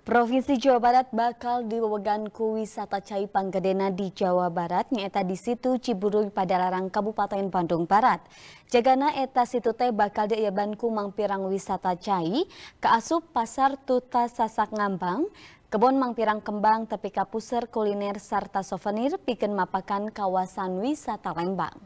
Provinsi Jawa Barat bakal diwewegan ku wisata Cai Panggedena di Jawa Barat nyaeta di situ Ciburuy pada larang Kabupaten Bandung Barat. Jagana eta situ teh bakal diayaban ku mangpirang wisata Cai, keasup pasar tuta sasak ngambang, kebon mangpirang kembang tepi kapuser kuliner serta souvenir piken mapakan kawasan wisata Lembang.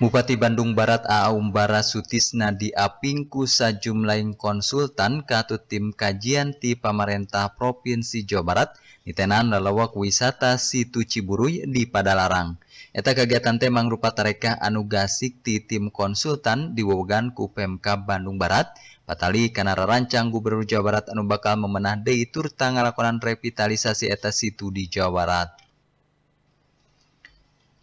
Bupati Bandung Barat A. Umbara Sutisna Apingku sajumlaing konsultan katu tim kajian di pemerintah Provinsi Jawa Barat di tenan lelawak wisata Situ Ciburuy di Padalarang. Eta kegiatan temang rupa tarekah anugasik di tim konsultan di Wogan Kupemka Bandung Barat Patali karena rancang Gubernur Jawa Barat anu bakal memenah deitur tanggal lakonan revitalisasi eta situ di Jawa Barat.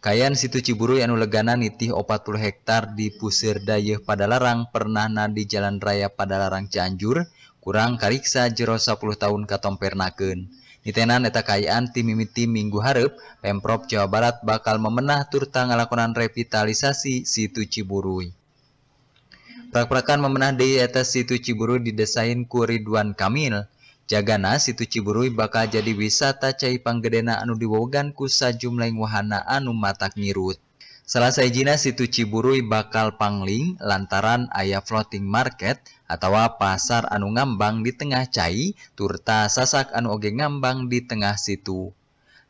Kayan situ Ciburu yang legana nitih 40 hektar di Pusir Dayeh Padalarang pernah na di Jalan Raya Padalarang Cianjur, kurang kariksa jero 10 tahun katompernakeun. Nitenan eta kayaan timimiti minggu harap Pemprov Jawa Barat bakal memenah turta ngalakonan revitalisasi situ Ciburui Prak-prakan memenah di atas situ Ciburui didesain ku Ridwan Kamil, Jagana situ Ciburui bakal jadi wisata cai panggedena anu diwogan ku sajumlaing wahana anu matak ngirut. Salah jina situ Ciburui bakal pangling lantaran ayah floating market atau pasar anu ngambang di tengah cai turta sasak anu oge ngambang di tengah situ.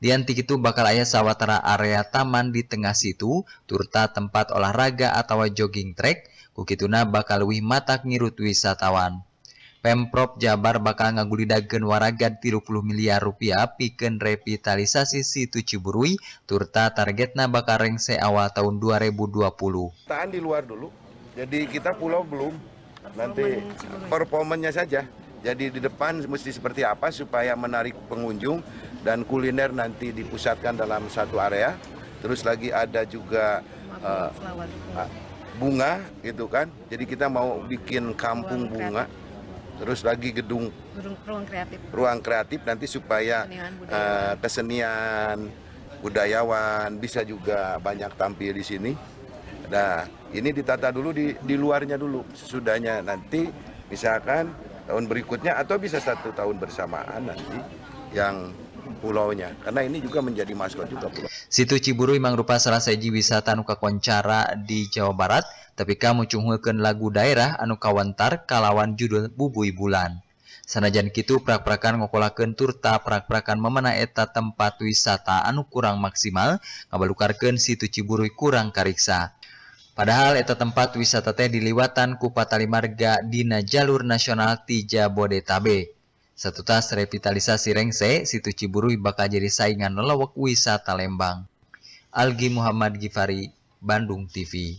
Dianti itu bakal ayah sawatara area taman di tengah situ, turta tempat olahraga atau jogging track, kukituna bakal wih matak ngirut wisatawan. Pemprov Jabar bakal ngagulidageun waraga 30 miliar rupiah pikeun revitalisasi situ Ciburui turta targetnya bakal rengse awal tahun 2020. Tahan di luar dulu. Jadi kita pulau belum nanti performanya saja. Jadi di depan mesti seperti apa supaya menarik pengunjung dan kuliner nanti dipusatkan dalam satu area. Terus lagi ada juga uh, bunga gitu kan. Jadi kita mau bikin kampung bunga terus lagi gedung, ruang kreatif ruang kreatif nanti supaya kesenian, budayawan. Uh, eh, kesenian budayawan bisa juga banyak tampil di sini nah ini ditata dulu di di luarnya dulu sesudahnya nanti misalkan tahun berikutnya atau bisa satu tahun bersamaan nanti yang pulaunya karena ini juga menjadi maskot juga pulau. Situ Ciburui rupa salah seji wisata anu kakoncara di Jawa Barat tapi kamu cunghulkan lagu daerah anu kawantar kalawan judul Bubuy Bulan. Sanajan kitu prak-prakan ngokolakeun turta prak-prakan memana eta tempat wisata anu kurang maksimal ngabalukarkeun Situ Ciburui kurang kariksa. Padahal eta tempat wisata teh diliwatan ku patalimarga dina jalur nasional Tija tas revitalisasi Rengse, situ Ciburui bakal jadi saingan lelawak wisata Lembang. Algi Muhammad Gifari, Bandung TV.